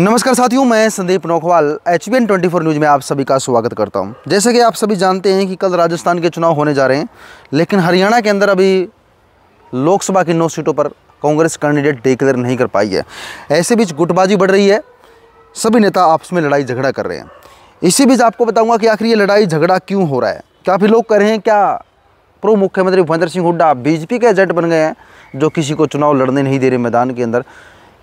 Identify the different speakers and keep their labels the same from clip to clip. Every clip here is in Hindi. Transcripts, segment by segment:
Speaker 1: नमस्कार साथियों मैं Sandeep Nokhwal H B News में आप सभी का स्वागत करता हूं जैसे कि आप सभी जानते हैं कि कल राजस्थान के चुनाव होने जा रहे हैं लेकिन हरियाणा के अंदर अभी लोकसभा की नौ सीटों पर कांग्रेस कैंडिडेट डिक्लेयर नहीं कर पाई है ऐसे बीच गुटबाजी बढ़ रही है सभी नेता आपस में लड़ाई झगड़ा कर रहे हैं इसी बीच आपको बताऊँगा कि आखिर ये लड़ाई झगड़ा क्यों हो रहा है काफ़ी लोग कह रहे हैं क्या पूर्व मुख्यमंत्री भूपेंद्र सिंह हुड्डा बीजेपी के एजेंट बन गए हैं जो किसी को चुनाव लड़ने नहीं दे रहे मैदान के अंदर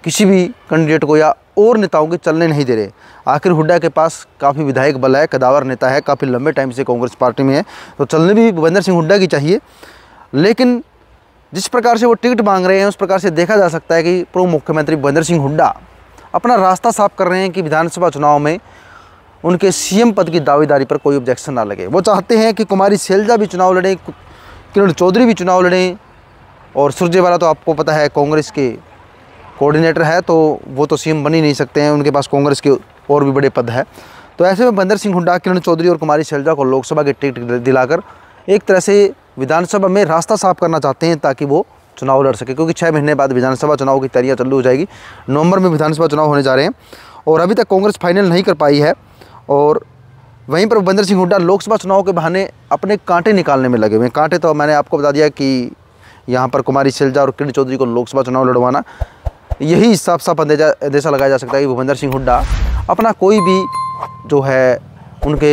Speaker 1: किसी भी कैंडिडेट को या और नेताओं के चलने नहीं दे रहे आखिर हुड्डा के पास काफ़ी विधायक बल है कदावर नेता है काफ़ी लंबे टाइम से कांग्रेस पार्टी में है तो चलने भी भूपेंद्र सिंह हुड्डा की चाहिए लेकिन जिस प्रकार से वो टिकट मांग रहे हैं उस प्रकार से देखा जा सकता है कि पूर्व मुख्यमंत्री भूपेंद्र सिंह हुड्डा अपना रास्ता साफ कर रहे हैं कि विधानसभा चुनाव में उनके सी पद की दावेदारी पर कोई ऑब्जेक्शन ना लगे वो चाहते हैं कि कुमारी सैलजा भी चुनाव लड़ें किरण चौधरी भी चुनाव लड़ें और सुरजेवाला तो आपको पता है कांग्रेस के कोऑर्डिनेटर है तो वो तो सीएम बन ही नहीं सकते हैं उनके पास कांग्रेस के और भी बड़े पद है तो ऐसे में बंदर सिंह हुड्डा किरण चौधरी और कुमारी शैलजा को लोकसभा के टिकट दिलाकर एक तरह से विधानसभा में रास्ता साफ करना चाहते हैं ताकि वो चुनाव लड़ सके क्योंकि छः महीने बाद विधानसभा चुनाव की तैयारियाँ चालू हो जाएगी नवंबर में विधानसभा चुनाव होने जा रहे हैं और अभी तक कांग्रेस फाइनल नहीं कर पाई है और वहीं पर भूपेंद्र सिंह हुड्डा लोकसभा चुनाव के बहाने अपने कांटे निकालने में लगे हुए हैं कांटे तो मैंने आपको बता दिया कि यहाँ पर कुमारी शैलजा और किरण चौधरी को लोकसभा चुनाव लड़वाना यही हिसाब साफ अंदेजा अंदेशा लगाया जा सकता है कि भूपेंद्र सिंह हुड्डा अपना कोई भी जो है उनके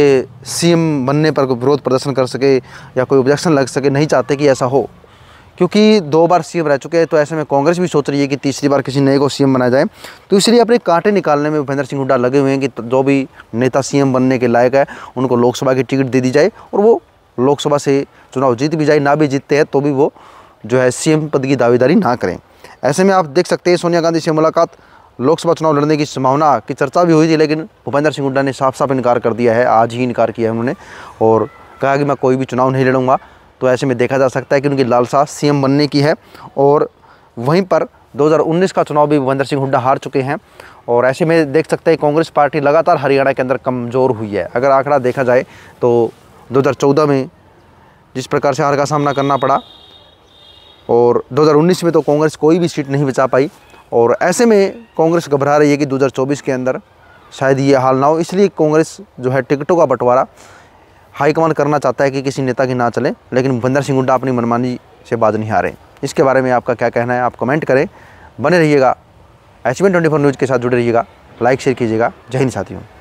Speaker 1: सीएम बनने पर विरोध प्रदर्शन कर सके या कोई ऑब्जेक्शन लग सके नहीं चाहते कि ऐसा हो क्योंकि दो बार सीएम रह चुके हैं तो ऐसे में कांग्रेस भी सोच रही है कि तीसरी बार किसी नए को सीएम बनाया जाए तो इसलिए अपने कांटे निकालने में भूपेंद्र सिंह हुड्डा लगे हुए हैं कि जो भी नेता सीएम बनने के लायक है उनको लोकसभा की टिकट दे दी जाए और वो लोकसभा से चुनाव जीत भी जाए ना भी जीतते हैं तो भी वो जो है सी पद की दावेदारी ना करें ऐसे में आप देख सकते हैं सोनिया गांधी से मुलाकात लोकसभा चुनाव लड़ने की संभावना की चर्चा भी हुई थी लेकिन भूपेंद्र सिंह हुड्डा ने साफ साफ इनकार कर दिया है आज ही इनकार किया है उन्होंने और कहा कि मैं कोई भी चुनाव नहीं लड़ूंगा तो ऐसे में देखा जा सकता है कि उनकी लालसा सीएम बनने की है और वहीं पर 2019 का चुनाव भी भूपेंद्र सिंह हुड्डा हार चुके हैं और ऐसे में देख सकते हैं कांग्रेस पार्टी लगातार हरियाणा के अंदर कमज़ोर हुई है अगर आंकड़ा देखा जाए तो दो में जिस प्रकार से हार का सामना करना पड़ा और 2019 में तो कांग्रेस कोई भी सीट नहीं बचा पाई और ऐसे में कांग्रेस घबरा रही है कि 2024 के अंदर शायद ये हाल ना हो इसलिए कांग्रेस जो है टिकटों का बंटवारा हाईकमान करना चाहता है कि किसी नेता की ना चले लेकिन भूपेंद्र सिंह हुड्डा अपनी मनमानी से बाज नहीं आ रहे इसके बारे में आपका क्या कहना है आप कमेंट करें बने रहिएगा एच ट्वेंटी न्यूज़ के साथ जुड़े रहिएगा लाइक शेयर कीजिएगा जय हिंद साथियों